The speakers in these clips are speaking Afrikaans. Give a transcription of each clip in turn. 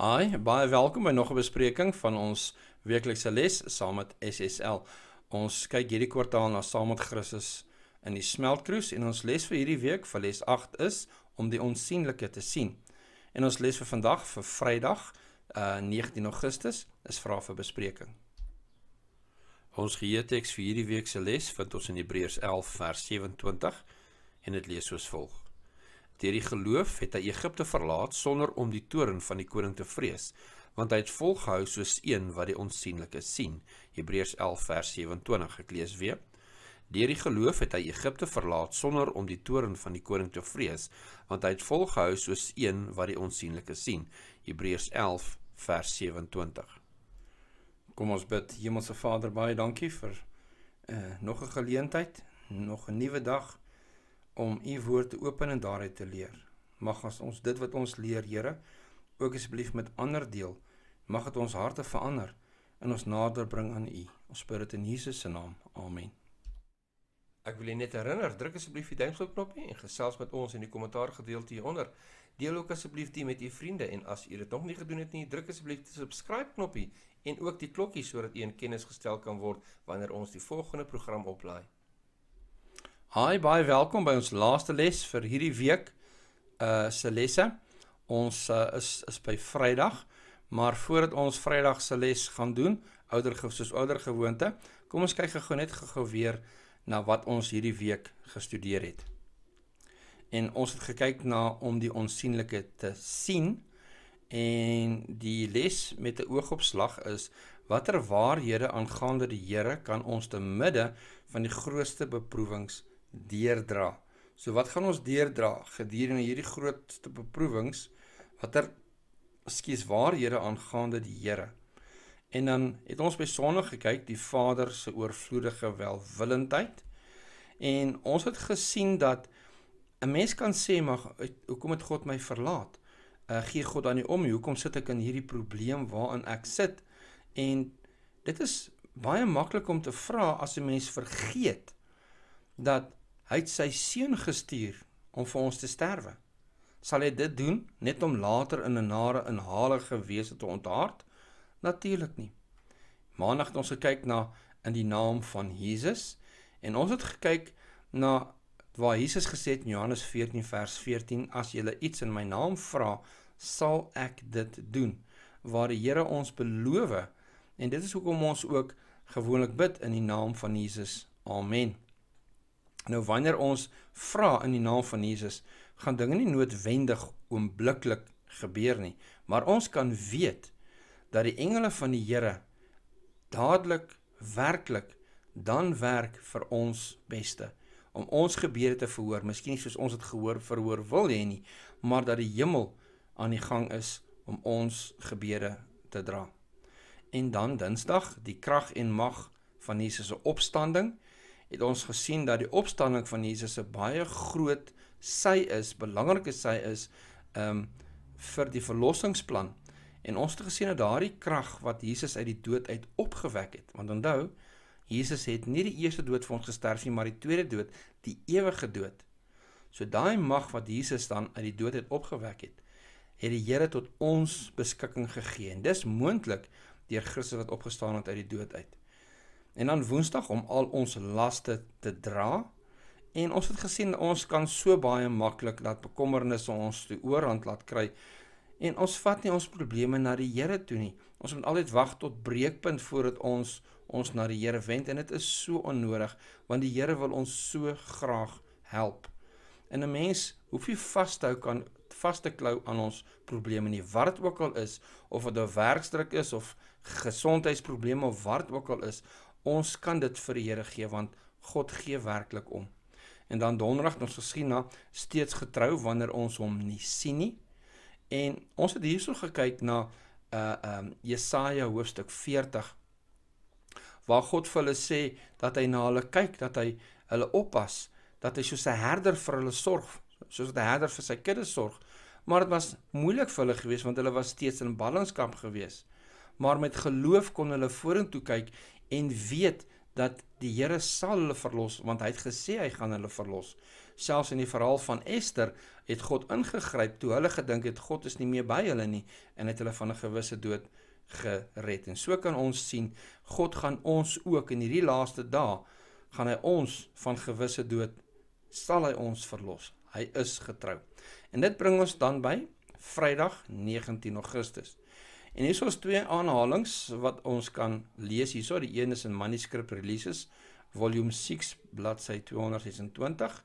Hi, baie welkom by nog 'n bespreking van ons weeklikse les saam met SSL. Ons kyk hierdie kwartaal na saam met Christus in die smeltkroes en ons les vir hierdie week vir les 8 is om die onsigbare te sien. En ons les vir vandag vir Vrydag, uh 19 Augustus is vra vir bespreking. Ons geheeteks vir hierdie week se les vind ons in Hebreërs 11 vers 27 en dit lees soos volg: Deur die geloof het hy Egipte verlaat sonder om die toorn van die koning te vrees, want hy het volgehou soos een wat die onsigbare sien. Hebreërs 11 vers 27 geklees weer. Deur die geloof het hy Egipte verlaat sonder om die toorn van die koning te vrees, want hy het volgehou soos een wat die onsigbare sien. Hebreërs 11 vers 27. Kom ons bid. Hemelse Vader, baie dankie vir uh, nog 'n geleentheid, nog 'n nuwe dag om u woord te open en daaruit te leer. Mag ons dit wat ons leer, Here, ook asseblief met ander deel. Mag dit ons harte verander en ons nader bring aan u. Ons bid dit in Jesus se naam. Amen. Ek wil net herinner, druk asseblief die duimpie knoppie en gesels met ons in die kommentaar gedeelte hieronder. Deel ook asseblief dit met u vriende en as u dit nog nie gedoen het nie, druk asseblief die subscribe knoppie en ook die klokkie sodat u in kennis gestel kan word wanneer ons die volgende program oplaai. Hi, baie welkom by ons laaste les vir hierdie week uh se lesse. Ons uh, is is by Vrydag, maar voordat ons Vrydag se les gaan doen, ouderhof soos ouder gewoonte, kom ons kyk gou net gou-gou weer na wat ons hierdie week gestudeer het. En ons het gekyk na om die onsigbare te sien en die les met 'n oog op slag is watter waarhede aangaande die Here kan ons te midde van die grootste beproewings deurdra. So wat gaan ons deurdra gedurende hierdie grootste beproewings watter skielik waarhede aangaande die Here. En dan het ons besonder gekyk die Vader se oorvloedige welwillendheid en ons het gesien dat 'n mens kan sê maar hoekom het God my verlaat? Uh, gee God dan nie om nie. Hoekom sit ek in hierdie probleem waarin ek sit? En dit is baie maklik om te vra as 'n mens vergeet dat Hy het sy seun gestuur om vir ons te sterwe. Sal hy dit doen net om later in 'n nare inhalige wese te onthaard? Natuurlik nie. Maandag het ons gekyk na in die naam van Jesus en ons het gekyk na waar Jesus gesê het in Johannes 14 vers 14 as julle iets in my naam vra, sal ek dit doen. Waar die Here ons beloof en dit is hoekom ons ook gewoonlik bid in die naam van Jesus. Amen. Nou wanneer ons vra in die naam van Jesus, gaan dinge nie noodwendig oombliklik gebeur nie, maar ons kan weet dat die engele van die Here dadelik werklik dan werk vir ons beste om ons gebede te verhoor, miskien soos ons dit gehoor verhoor wil hê nie, maar dat die hemel aan die gang is om ons gebede te dra. En dan Dinsdag, die krag en mag van Jesus se opstanding het ons gesien dat die opstanding van Jesus 'n baie groot sy is, belangrike sy is um vir die verlossingsplan. En ons het gesien dat daardie krag wat Jesus uit die dood uit opgewek het, want onthou, Jesus het nie die eerste dood vir ons gesterf nie, maar die tweede dood, die ewige dood. So daai mag wat Jesus dan uit die dood uit opgewek het, het die Here tot ons beskikking gegee. En dis moontlik deur Christus wat opgestaan het uit die dood uit. En dan Woensdag om al ons laste te dra. En ons het gesien ons kan so baie maklik dat bekommernisse ons die oorhand laat kry. En ons vat nie ons probleme na die Here toe nie. Ons moet altyd wag tot breekpunt voordat ons ons na die Here wend en dit is so onnodig want die Here wil ons so graag help. En 'n mens hoef nie vas te hou kan vas te klou aan ons probleme nie, wat dit ook al is of dit 'n nou werkdruk is of gesondheidsprobleme of wat ook al is. Ons kan dit vir die Here gee want God gee werklik om. En dan donderdag ons geskien na steeds getrou wanneer ons hom nie sien nie. En ons het hierso gekyk na 'n uh, ehm um, Jesaja hoofstuk 40 waar God vir hulle sê dat hy na hulle kyk, dat hy hulle oppas, dat hy soos 'n herder vir hulle sorg, soos 'n herder vir sy kudde sorg. Maar dit was moeilik vir hulle geweest want hulle was steeds in ballingskamp geweest. Maar met geloof kon hulle vorentoe kyk en weet dat die Here sal hulle verlos want hy het gesê hy gaan hulle verlos. Selfs in die verhaal van Ester het God ingegryp toe hulle gedink het God is nie meer by hulle nie en het hulle van 'n gewisse dood gered. En so kan ons sien God gaan ons ook in hierdie laaste dae gaan hy ons van gewisse dood sal hy ons verlos. Hy is getrou. En dit bring ons dan by Vrydag 19 Augustus. En hier is ons twee aanhalinge wat ons kan lees hierso. Die een is in manuskrip releases volume 6 bladsy 226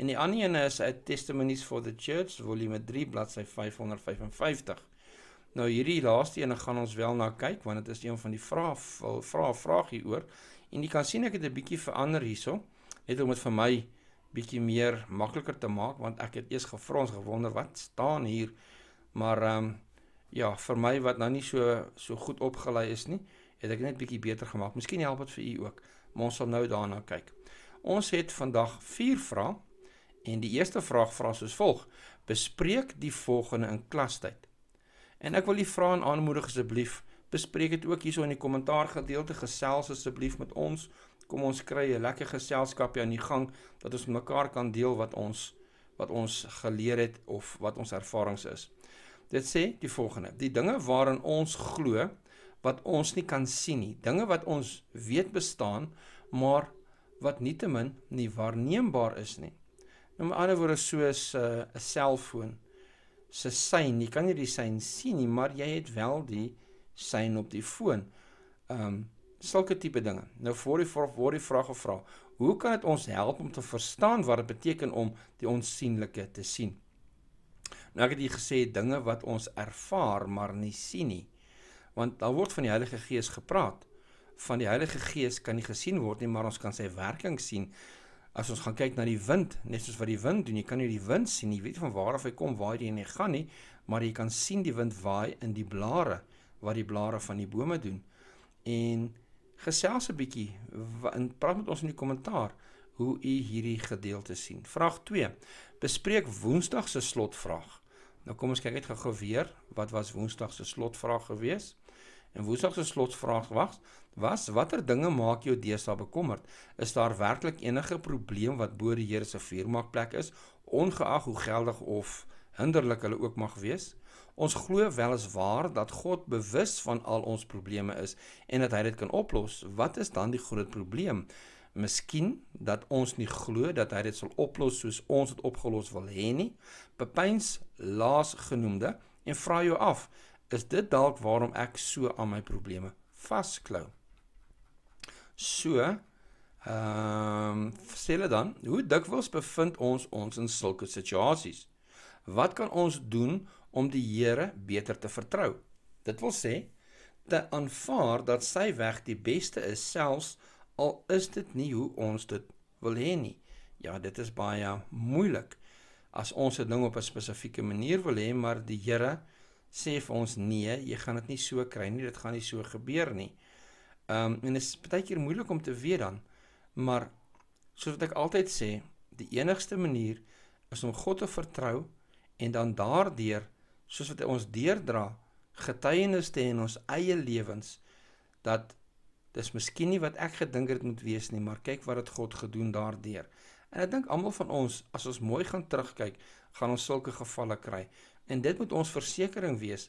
en die ander een is uit Testimonies for the Church volume 3 bladsy 555. Nou hierdie laaste een gaan ons wel na kyk want dit is een van die vrae vrae vragie oor en jy kan sien ek het 'n bietjie verander hierso net om dit vir my bietjie meer makliker te maak want ek het eers gevra ons gewonder wat staan hier maar ehm um, ja, vir my wat nou nie so so goed opgelei is nie, het ek net bietjie beter gemaak. Miskien help dit vir u ook. Maar ons sal nou daarna kyk. Ons het vandag 4 vrae en die eerste vraag vra soos volg: Bespreek die volgende in klastyd. En ek wil u vra en aanmoedig asseblief, bespreek dit ook hierso in die kommentaar gedeelte gesels asseblief met ons. Kom ons kry 'n lekker geselskapie aan die gang dat ons mekaar kan deel wat ons wat ons geleer het of wat ons ervarings is. Dit sê die volgende: Die dinge waarin ons glo wat ons nie kan sien nie, dinge wat ons weet bestaan, maar wat nietemin nie waarneembaar is nie. Nou met ander woorde soos eh, 'n uh, selfoon se sein, jy kan nie die sein sien nie, maar jy het wel die sein op die foon. Ehm um, sulke tipe dinge. Nou voor die voor word die vraag gevra: Hoe kan dit ons help om te verstaan wat dit beteken om die onsigbare te sien? Nou ek het hier gesê dinge wat ons ervaar maar nie sien nie. Want daar word van die Heilige Gees gepraat. Van die Heilige Gees kan nie gesien word nie, maar ons kan sy werking sien. As ons gaan kyk na die wind, net soos wat die wind doen, jy kan nie die wind sien nie, jy weet van waar af hy kom, waar hy heen gaan nie, maar jy kan sien die wind waai in die blare wat die blare van die bome doen. En gesels 'n bietjie in praat met ons in die kommentaar hoe u hierdie gedeelte sien. Vraag 2. Bespreek Woensdag se slotvraag. Nou kom ons kyk net gou weer wat was Woensdag se slotvraag geweest? En Woensdag se slotvraag was: was Watter dinge maak jou deesdae bekommerd? Is daar werklik enige probleem wat bo die Here se vuurmaakplek is, ongeag hoe geldig of hinderlik hulle ook mag wees? Ons glo wel as waar dat God bewus van al ons probleme is en dat hy dit kan oplos. Wat is dan die groot probleem? miskien dat ons nie glo dat hy dit sal oplos soos ons dit opgelos wil hê nie. Pepyns laasgenoemde en vra jou af, is dit dalk waarom ek so aan my probleme vasklou? So, ehm, um, sê hulle dan, hoe dikwels bevind ons ons in sulke situasies? Wat kan ons doen om die Here beter te vertrou? Dit wil sê te aanvaar dat sy weg die beste is selfs al is dit nie hoe ons dit wil hê nie. Ja, dit is baie moeilik as ons 'n ding op 'n spesifieke manier wil hê, maar die Here sê vir ons nee, jy gaan dit nie so kry nie, dit gaan nie so gebeur nie. Ehm um, en dit is baie keer moeilik om te weet dan, maar soos wat ek altyd sê, die enigste manier is om God te vertrou en dan daardeur soos wat hy ons deerdra getuienis te hê in ons eie lewens dat dis miskien nie wat ek gedink het moet wees nie, maar kyk wat dit God gedoen daardeur. En ek dink almal van ons, as ons mooi gaan terugkyk, gaan ons sulke gevalle kry. En dit moet ons versekering wees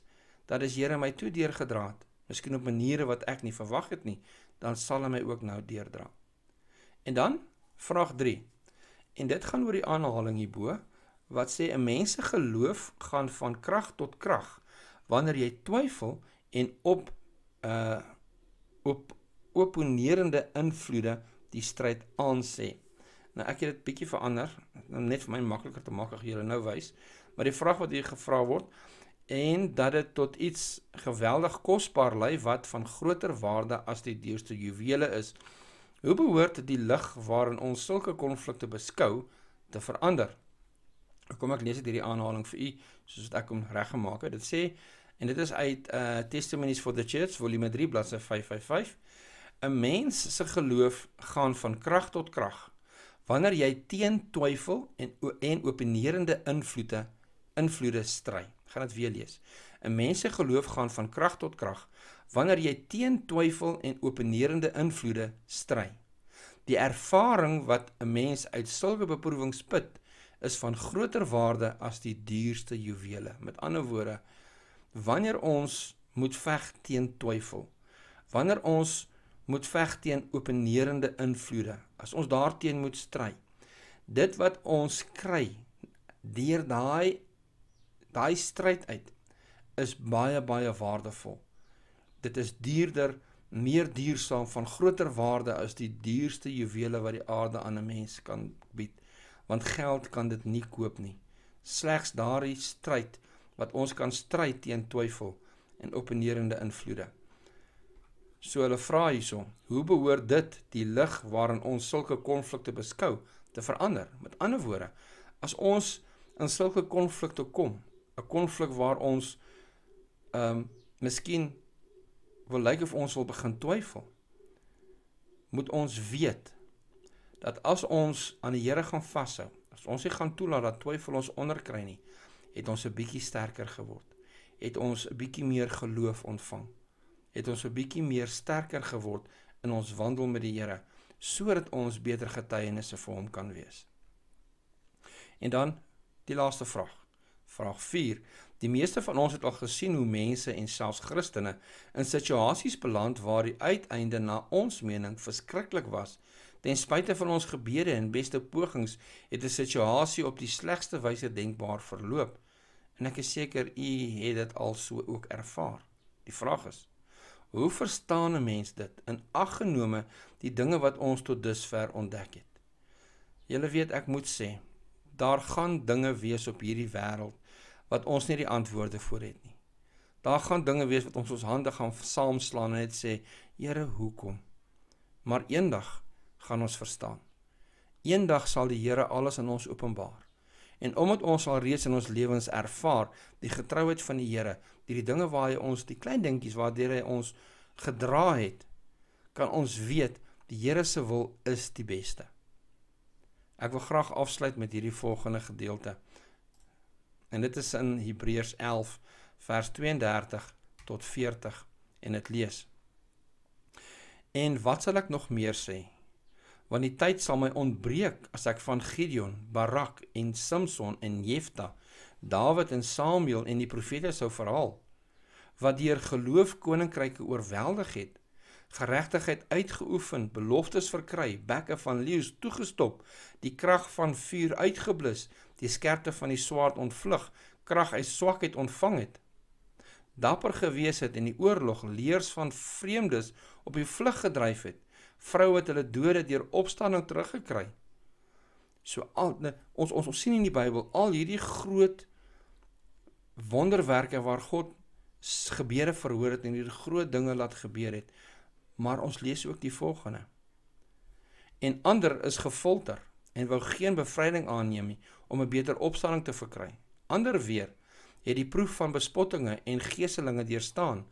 dat as Here my toe deurgedra het, miskien op maniere wat ek nie verwag het nie, dan sal hy my ook nou deurdra. En dan vraag 3. En dit gaan oor die aanhaling hierbo wat sê 'n mens se geloof gaan van krag tot krag wanneer jy twyfel en op uh op oponerende invloede die stryd aansê. Nou ek het dit bietjie verander om nou, net vir my makliker te maak as julle nou wys, maar die vraag wat hier gevra word en dat dit tot iets geweldig kosbaar lei wat van groter waarde as die duurste juwele is. Hoe behoort die lig waarin ons sulke konflikte beskou te verander? Ek nou, kom ek lees dit hierdie aanhaling vir u soos ek hom reggemaak het. Dit sê en dit is uit uh Testimonies for the Church volume 3 bladsy 555. 'n mens se geloof gaan van krag tot krag wanneer jy teen twyfel en en opinerende invloede invloede stry. Gaan dit weer lees. 'n Mens se geloof gaan van krag tot krag wanneer jy teen twyfel en opinerende invloede stry. Die ervaring wat 'n mens uit sulke beproewings put, is van groter waarde as die duurste juwele. Met ander woorde, wanneer ons moet veg teen twyfel, wanneer ons moet veg teen opponerende invloede. As ons daarteenoor moet stry. Dit wat ons kry deur daai daai stryd uit is baie baie waardevol. Dit is duurder, meer duursaam van groter waarde as die duurste juwele wat die aarde aan 'n mens kan bied, want geld kan dit nie koop nie. Slegs daardie stryd wat ons kan stry teen twyfel en opponerende invloede. So hulle vra hierso: "Hoe behoort dit die lig waarin ons sulke konflikte beskou te verander?" Met ander woorde, as ons in sulke konflikte kom, 'n konflik waar ons ehm um, miskien wil lyk of ons wil begin twyfel, moet ons weet dat as ons aan die Here gaan vashou, as ons nie gaan toelaat dat twyfel ons onderkry nie, het ons 'n bietjie sterker geword, het ons 'n bietjie meer geloof ontvang het ons 'n bietjie meer sterker geword in ons wandel met die Here sodat ons beter getuienisse vir hom kan wees. En dan die laaste vraag. Vraag 4. Die meeste van ons het al gesien hoe mense en selfs Christene in situasies beland waar die uiteinde na ons mening verskriklik was. Ten spyte van ons gebede en beste pogings het 'n situasie op die slegste wyse denkbaar verloop. En ek is seker u het dit al so ook ervaar. Die vraag is: Hoe verstaan 'n mens dit in ag genome die dinge wat ons tot dusver ontdek het? Julle weet ek moet sê, daar gaan dinge wees op hierdie wêreld wat ons nie die antwoorde vir het nie. Daar gaan dinge wees wat ons ons hande gaan saamslaan en net sê, Here, hoekom? Maar eendag gaan ons verstaan. Eendag sal die Here alles aan ons openbaar. En omdat ons al reeds in ons lewens ervaar die getrouheid van die Here, die, die dinge waar hy ons die klein dingetjies waardeur hy ons gedra het, kan ons weet die Here se wil is die beste. Ek wil graag afsluit met hierdie volgende gedeelte. En dit is in Hebreërs 11 vers 32 tot 40 en dit lees: En wat sal ek nog meer sê? want die tyd sal my ontbreek as ek van Gideon, Barak en Samson en Jefta, Dawid en Samuel en die profete sou verhaal wat deur geloof koninkryke oorweldig het, geregtigheid uitgeoefen, beloftes verkry, bekke van leeu's toegestop, die krag van vuur uitgeblus, die skerpte van die swaard ontvlug, krag uit swakheid ontvang het. Dapper gewees het in die oorlog, leers van vreemdes op die vlug gedryf het, vroue het hulle dode deur opstanding teruggekry. So al nou, ons ons ons sien in die Bybel al hierdie groot wonderwerke waar God gebeure verhoor het en hierdie groot dinge laat gebeur het. Maar ons lees ook die volgende. En ander is gefolter en wou geen bevryding aanneem nie om 'n beter opstanding te verkry. Ander weer het die proef van bespottinge en geeselinge deurstaan,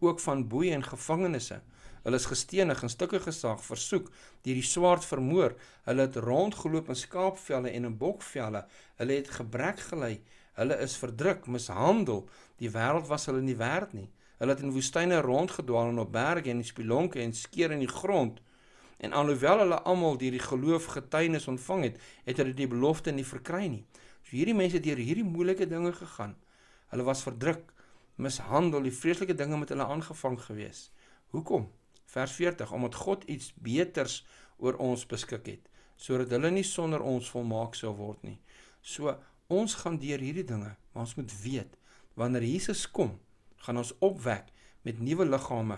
ook van boeie en gevangenisse Hulle is gestenig en stukke gesag, versoek deur die swaard vermoor. Hulle het rondgeloop in skaapvelle en in bokvelle. Hulle het gebrek gely. Hulle is verdruk, mishandel. Die wêreld was hulle nie werd nie. Hulle het in woestyne rondgedwaal en op berge en in spilonke en skeer in die grond. En alhoewel hulle almal deur die geloof getuienis ontvang het, het hulle die belofte nie verkry nie. So hierdie mense deur hierdie moeilike dinge gegaan. Hulle was verdruk, mishandel, die vreeslike dinge met hulle aangevang gewees. Hoekom? vers 40 omdat God iets beters oor ons beskik het sodat hulle nie sonder ons volmaak sou word nie. So ons gaan deur hierdie dinge, maar ons moet weet wanneer Jesus kom, gaan ons opwek met nuwe liggame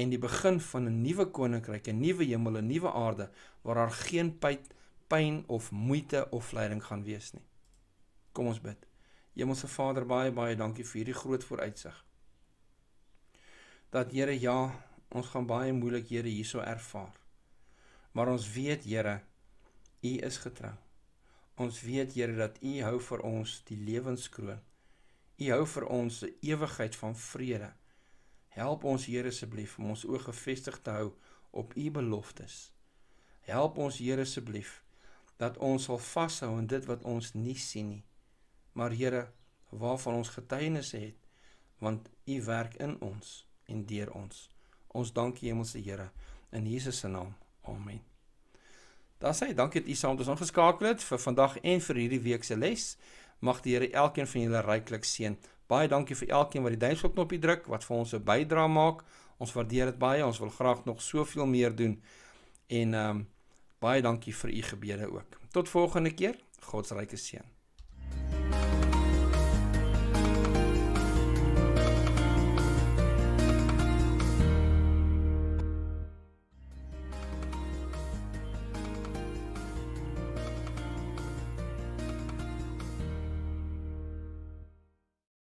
en die begin van 'n nuwe koninkryk, 'n nuwe hemel, 'n nuwe aarde waar daar geen pyn, pyn of moeite of lyding gaan wees nie. Kom ons bid. Hemelse Vader, baie baie dankie vir hierdie groot vooruitsig. Dat Here ja Ons gaan baie moeilikhede hierso ervaar. Maar ons weet, Here, U is getrou. Ons weet, Here, dat U hou vir ons die lewenskroon. U hou vir ons die ewigheid van vrede. Help ons, Here, asseblief om ons oë gefestig te hou op U beloftes. Help ons, Here, asseblief dat ons sal vashou aan dit wat ons nie sien nie. Maar Here, waarvan ons getuienis het, want U werk in ons en deur ons. Ons dank U Hemelse Here in Jesus se naam. Amen. Daar sê dankie dat U saam met ons ingeskakel het vir vandag en vir hierdie week se les. Mag die Here elkeen van julle ryklik seën. Baie dankie vir elkeen wat die duimpie knoppie druk wat vir ons 'n bydrae maak. Ons waardeer dit baie. Ons wil graag nog soveel meer doen. En ehm um, baie dankie vir u gebede ook. Tot volgende keer. God se ryke seën.